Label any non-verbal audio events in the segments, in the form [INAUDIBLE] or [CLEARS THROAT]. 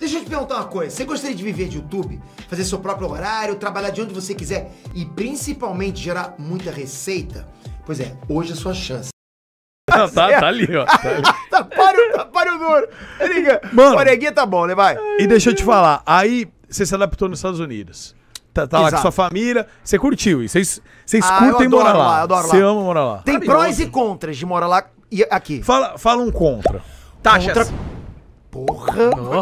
Deixa eu te perguntar uma coisa. Você gostaria de viver de YouTube? Fazer seu próprio horário, trabalhar de onde você quiser e principalmente gerar muita receita? Pois é, hoje é a sua chance. Não, [LAUGHS] tá, tá, ali, ó. Tá, [LAUGHS] tá para tá, páreo, tá duro. Liga. Mano. Pareguinha tá bom, né? Vai. E deixa eu te falar. Aí você se adaptou nos Estados Unidos. Tá, tá lá com sua família. Você curtiu isso. Vocês ah, curtem morar lá. lá você ama morar lá. Tem prós e contras de morar lá e aqui. Fala, fala um contra. Taxas. Contra... Porra!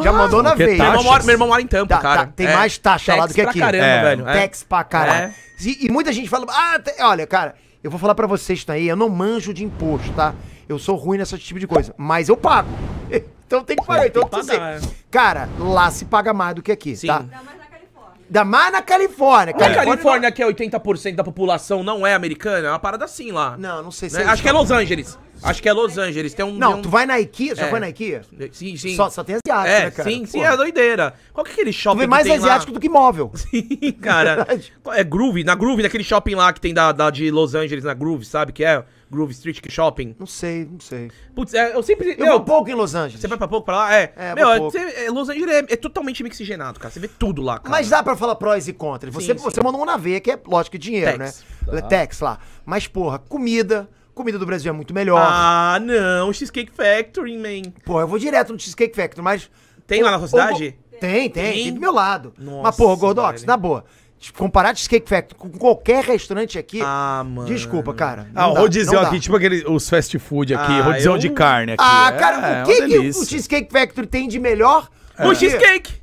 já mandou na vez. Meu irmão, meu irmão mora em Tampa, tá, tá cara. Tá, tem é, mais taxa lá do que aqui. Tex pra caramba, é. velho. É. pra caralho. É. E, e, muita gente fala... Ah, te, olha, cara, eu vou falar pra vocês aí, eu não manjo de imposto, tá? Eu sou ruim nesse tipo de coisa, mas eu pago. [LAUGHS] Então tem que pagar. Então, tem que pagar. É. Cara, lá se paga mais do que aqui, Sim. tá? mais na Califórnia. Não é Califórnia, Califórnia que é 80% da população não é americana? É uma parada assim lá. Não, não sei né? se né? é Acho que é Los Angeles. Acho que é Los Angeles. Tem um, não, tem um... tu vai na IKEA? Já é. foi na IKEA? Sim, sim. Só, só tem asiático, é, né, cara? Sim, sim, é doideira. Qual que é aquele shopping tu vê mais que tem asiático lá? do que móvel. [LAUGHS] Sim, cara. [LAUGHS] é Groove, na Groove, naquele shopping lá que tem da, da de Los Angeles, na Groove, sabe que é? Groove Street Shopping? Não sei, não sei. Putz, é, eu sempre. Eu meu, vou pouco em Los Angeles. Você vai pra pouco pra lá? É. é meu, é pouco. Você, é, Los Angeles é, é, totalmente mixigenado, cara. Você vê tudo lá, cara. Mas dá pra falar prós e contras. Você, sim, você sim. mandou um na veia, que é, lógico, dinheiro, Tex. né? Tá. Tex lá. Mas, porra, comida comida do Brasil é muito melhor. Ah, não, Cheesecake Factory, man. Pô, eu vou direto no Cheesecake Factory, mas. Tem lá na sua cidade? Tem, tem, tem, tem do meu lado. Nossa, mas, porra, Gordox, na boa. Tipo, comparar Cheesecake Factory com qualquer restaurante aqui. Ah, mano. Desculpa, cara. Ah, o rodizão aqui, tipo aquele, os fast food aqui, ah, eu... de ah, carne aqui. Ah, cara, é, o que, é que o Cheesecake Factory tem de melhor? É. O cheesecake!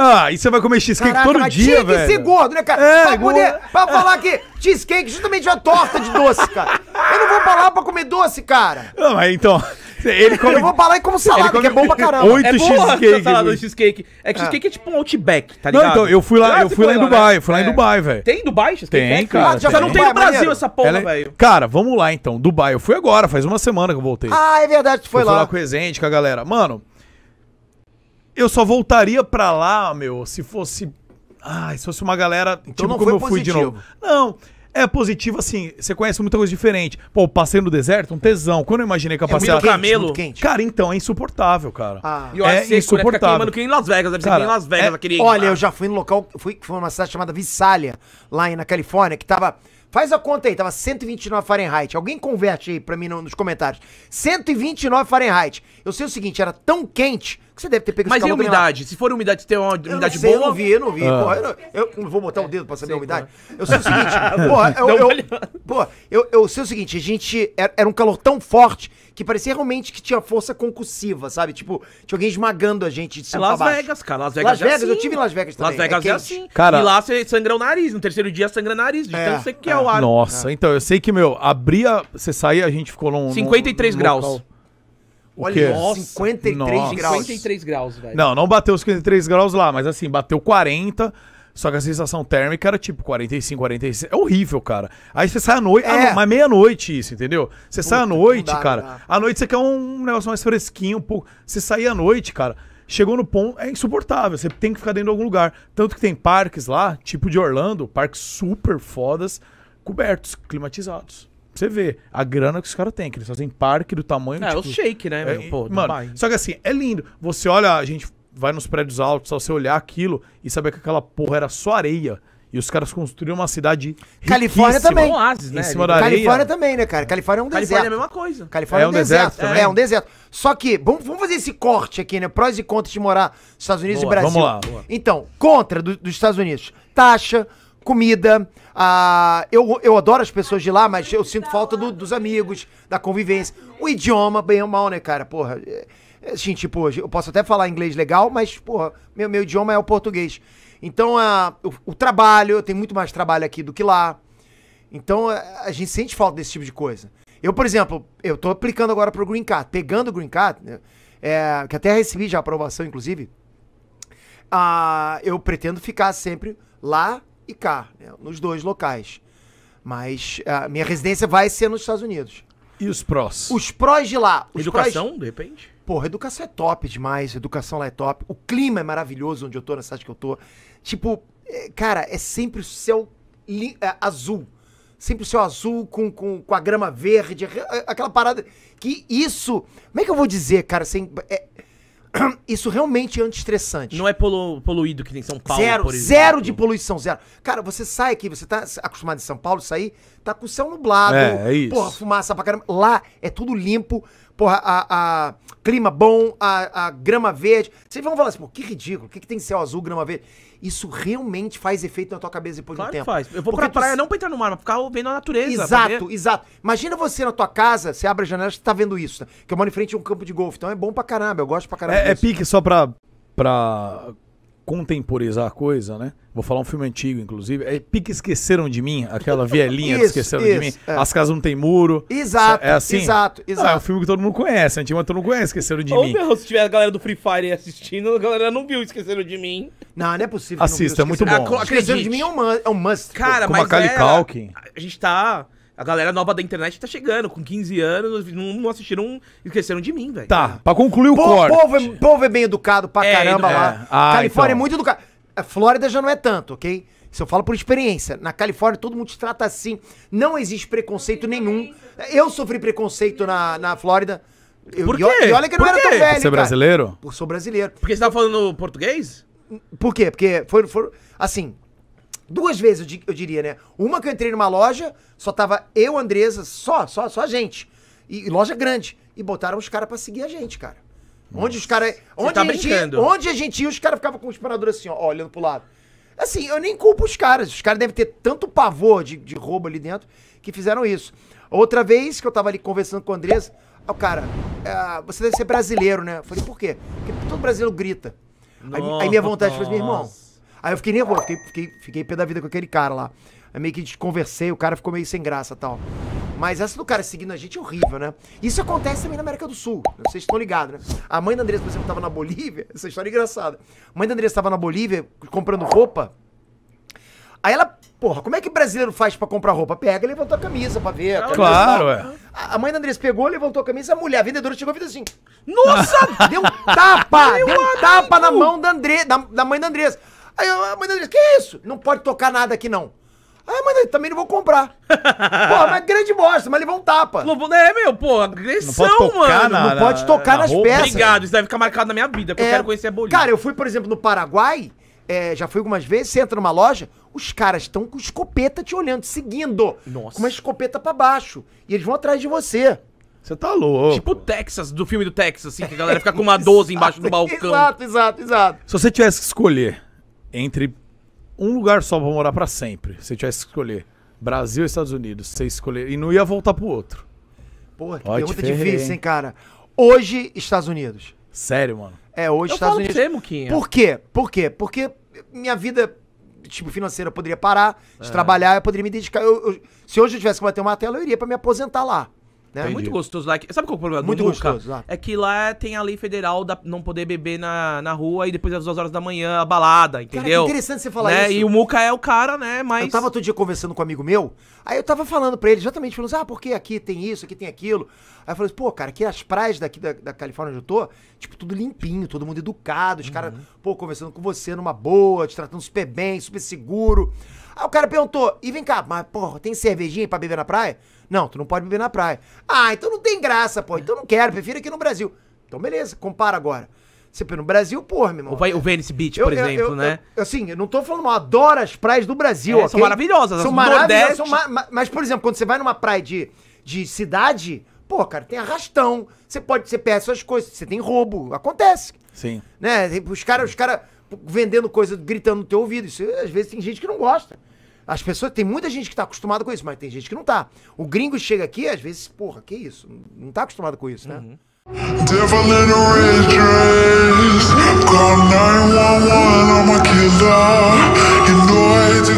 Ah, e você vai comer cheesecake Caraca, todo mas dia, velho. Tinha que ser gordo, né, cara? É, pra, poder, pra falar que cheesecake é justamente é uma torta de doce, cara. Eu não vou pra lá pra comer doce, cara. Não, mas então... Ele come... Eu vou pra lá e como salada, come... que é bom pra caramba. Oito é cheesecake. Salada cheesecake. É que cheesecake é tipo um outback, tá ligado? Não, então, eu fui lá, eu fui lá em Dubai, né? eu fui lá em é. Dubai, velho. Tem Dubai cheesecake? Tem, cara. Ah, já não tem no é Brasil essa porra, velho. Cara, vamos lá então, Dubai. Eu fui agora, faz uma semana que eu voltei. Ah, é verdade, tu foi lá. fui lá com o exente, com a galera. Mano, eu só voltaria pra lá, meu, se fosse. Ai, se fosse uma galera. Então tipo, tipo não como eu fui positivo. de novo. Não. É positivo, assim, você conhece muita coisa diferente. Pô, passei no deserto, um tesão. Quando eu imaginei que eu passei... É muito camelo. Muito quente. Cara, então, é insuportável, cara. Ah. E é insuportável. queimando que em Las Vegas, deve ser cara, que Las Vegas. É... Aquele... Olha, eu já fui no local, fui, fui numa cidade chamada Visalia, lá na Califórnia, que tava... Faz a conta aí, tava 129 Fahrenheit. Alguém converte aí pra mim nos comentários. 129 Fahrenheit. Eu sei o seguinte, era tão quente que você deve ter pego Mas e a umidade? Se for umidade, tem uma umidade boa. Eu não vi, eu não vi. Ah. Porra, eu, não, eu vou botar o um dedo pra saber a umidade. Eu sei o seguinte, [LAUGHS] porra, eu, eu, porra, eu, eu, sei o seguinte, a gente era, era, um calor tão forte que parecia realmente que tinha força concussiva, sabe? Tipo, tinha alguém esmagando a gente de cima é Las Vegas, cara. Las Vegas, Las é Vegas é assim. eu tive em Las Vegas também. Las é Vegas é, é assim. Cara, e lá você sangra o nariz. No terceiro dia sangra o nariz. De é, você é, o ar. Nossa, é. então eu sei que, meu, abria, você saía, a gente ficou num. 53 num graus. Local. Olha, 53 nossa. graus. 53 graus, velho. Não, não bateu os 53 graus lá, mas assim, bateu 40. Só que a sensação térmica era tipo 45, 46. É horrível, cara. Aí você sai à noite. É. Ah, mas meia-noite isso, entendeu? Você Puta, sai à noite, dá, cara. À noite você quer um negócio mais fresquinho, um pouco. Você sair à noite, cara. Chegou no ponto, é insuportável. Você tem que ficar dentro de algum lugar. Tanto que tem parques lá, tipo de Orlando, parques super fodas, cobertos, climatizados você vê a grana que os caras têm, que eles fazem parque do tamanho. É, tipo, o shake, né? É, Pô, mano, só que assim, é lindo. Você olha, a gente vai nos prédios altos, só você olhar aquilo e saber que aquela porra era só areia. E os caras construíram uma cidade Califórnia também. Oásis, né? Em cima da Califórnia também, né, cara? Califórnia é um deserto. Califórnia é a mesma coisa. Califórnia é, é um deserto. deserto é. é um é. deserto. Só que, vamos, vamos, fazer esse corte aqui, né? Prós e contras de morar nos Estados Unidos boa, e Brasil. Vamos lá. Boa. Então, contra do, dos Estados Unidos. Taxa, comida. A, ah, eu, eu adoro as pessoas de lá, mas eu sinto falta do, dos amigos, da convivência. O idioma, bem ou mal, né, cara? Porra. É, assim, tipo, eu posso até falar inglês legal, mas, porra, meu, meu idioma é o português. Então, a, ah, o, o trabalho, eu tenho muito mais trabalho aqui do que lá. Então, a, a gente sente falta desse tipo de coisa. Eu, por exemplo, eu tô aplicando agora pro Green Card, pegando o Green Card, né, é, que até recebi já aprovação, inclusive. Ah, eu pretendo ficar sempre lá e cá, né, nos dois locais. Mas a minha residência vai ser nos Estados Unidos. E os prós? Os prós de lá. Os educação, prós... de repente? Porra, educação é top demais. Educação lá é top. O clima é maravilhoso onde eu tô, na cidade que eu tô. Tipo, é, cara, é sempre o céu li... é, azul. Sempre o céu azul com, com, com a grama verde. Aquela parada que isso... Como é que eu vou dizer, cara? Sem... É [CLEARS THROAT] isso realmente é antiestressante. Não é polu poluído que tem em São Paulo, Zero, zero de poluição, zero. Cara, você sai aqui, você tá acostumado em São Paulo, sair, tá com o céu nublado. É, é isso. Porra, fumaça pra caramba. Lá é tudo limpo porra, a, a clima bom, a, a, grama verde. Vocês vão falar assim, pô, que ridículo, o que, que tem céu azul, grama verde? Isso realmente faz efeito na tua cabeça depois claro de um tempo. faz. Eu vou Porque pra tu... praia não pra entrar no mar, mas ficar vendo a natureza. Exato, exato. Imagina você na tua casa, você abre a janela, você tá vendo isso, né? Que eu moro em frente a um campo de golfe, então é bom pra caramba, eu gosto pra caramba É, é pique só pra... pra contemporizar a coisa, né? Vou falar um filme antigo, inclusive. É Pique Esqueceram de Mim, aquela vielinha isso, Esqueceram isso, de Mim. É. As Casas Não Tem Muro. Exato, é assim? exato, exato. Ah, não, é um filme que todo mundo conhece, antigo, mas todo mundo conhece Esqueceram de Mim. se tiver a galera do Free Fire assistindo, a galera não viu Esqueceram de Mim. Não, não é possível. Assista, é muito bom. A, Esqueceram de Mim é um, é must. Cara, Como mas é, A gente tá... A galera nova da internet tá chegando, com 15 anos, não, assistiram, esqueceram de mim, velho. Tá, pra concluir o Pô, corte. Povo é, povo é bem educado pra É, caramba lá. Ah, Califórnia então. é muito educado. A Flórida já não é tanto, ok? Isso eu falo por experiência. Na Califórnia todo mundo te trata assim. Não existe preconceito nenhum. Eu sofri preconceito na, na Flórida. Eu, Por quê? E olha que eu não era tão velho, Você é cara. brasileiro? Eu sou brasileiro. Porque você tava falando português? Por quê? Porque foi foi assim, duas vezes, eu diria, né? Uma que eu entrei numa loja, só tava eu, Andresa, só, só, só a gente. E, e loja grande. E botaram os caras pra seguir a gente, cara. Nossa. Onde os caras. Onde, tá a gente, onde a gente ia, os caras ficavam com os paradores assim, ó, olhando pro lado. Assim, eu nem culpo os caras. Os caras devem ter tanto pavor de, de roubo ali dentro que fizeram isso. Outra vez que eu tava ali conversando com o Andresa, o cara, ah, você deve ser brasileiro, né? Eu falei, por quê? Porque todo brasileiro grita. aí, minha vontade foi, assim, meu irmão, Aí eu fiquei nervoso, fiquei, fiquei, fiquei pé da vida com aquele cara lá. Aí meio que desconversei, o cara ficou meio sem graça tal. Mas essa do cara seguindo a gente é horrível, né? Isso acontece também na América do Sul. Né? Vocês estão ligados, né? A mãe da Andressa, por exemplo, estava na Bolívia. [LAUGHS] Essa história é engraçada. A mãe da Andressa estava na Bolívia comprando roupa. Aí ela, porra, como é que brasileiro faz para comprar roupa? Pega e levantou a camisa pra ver. Claro, claro é. A mãe da Andressa pegou, levantou a camisa, a mulher, a vendedora, chegou e fez assim. Nossa! [LAUGHS] deu um tapa! [LAUGHS] deu um tapa na mão da, André, da, da mãe da Andressa. Aí a mãe dele disse, que isso? Não pode tocar nada aqui não. Ah, mas também não vou comprar. [LAUGHS] porra, mas grande bosta, mas levou um tapa. É, meu, pô, agressão, não pode tocar mano. Na, não pode tocar na, nas na peças. Obrigado, isso deve ficar marcado na minha vida, porque é, eu quero conhecer a Bolívia. Cara, eu fui, por exemplo, no Paraguai, é, já fui algumas vezes, você entra numa loja, os caras estão com escopeta te olhando, te seguindo. Nossa. Com uma escopeta para baixo. E eles vão atrás de você. Você tá louco. Tipo o Texas, do filme do Texas, assim, que a galera fica com uma 12 [LAUGHS] embaixo do balcão. Exato, exato, exato. Se você tivesse que escolher entre um lugar só pra morar para sempre, se tivesse que escolher, Brasil e Estados Unidos, você escolher, e não ia voltar pro outro. Porra, que Ó, pergunta difícil, hein, cara. Hoje, Estados Unidos. Sério, mano. É, hoje, Eu Estados falo pra Unidos. você, Muquinha. Por quê? Por quê? Porque minha vida tipo, financeira eu poderia parar de é. trabalhar, eu poderia me dedicar. Eu, eu- se hoje eu tivesse que bater uma tela, eu iria pra me aposentar lá. Né? É muito gostoso lá. Sabe qual é o problema muito do Muca? Gostoso, lá. É que lá tem a lei federal da não poder beber na, na rua e depois às duas horas da manhã a balada, entendeu? Cara, que interessante você falar né? isso. E o Muca é o cara, né? Mas... Eu tava todo dia conversando com um amigo meu, aí eu tava falando pra ele exatamente, falando assim, ah, porque aqui tem isso, aqui tem aquilo. Aí eu falei assim, pô, cara, aqui as praias daqui da, da Califórnia onde eu tô, tipo, tudo limpinho, todo mundo educado, os uhum. caras, pô, conversando com você numa boa, te tratando super bem, super seguro. Aí o cara perguntou, e vem cá, mas porra, tem cervejinha pra beber na praia? Não, tu não pode beber na praia. Ah, então não tem graça, pô, então não quero, prefiro aqui no Brasil. Então beleza, compara agora. Você no Brasil, porra, meu irmão. O, Venice Beach, por eu, exemplo, eu, né? eu, né? assim, eu não tô falando mal, adoro as praias do Brasil, é, okay? São maravilhosas, são maravilhosas. São ma mas, por exemplo, quando você vai numa praia de, de cidade, pô, cara, tem arrastão, você pode, você perde suas coisas, você tem roubo, acontece. Sim. Né? Os caras, os caras vendendo coisa, gritando no teu ouvido. Isso às vezes tem gente que não gosta. As pessoas, tem muita gente que está acostumada com isso, mas tem gente que não tá. O gringo chega aqui, às vezes, porra, que isso? Não tá acostumado com isso, né? Uhum. Call 911, I'm a killer. You know I hate to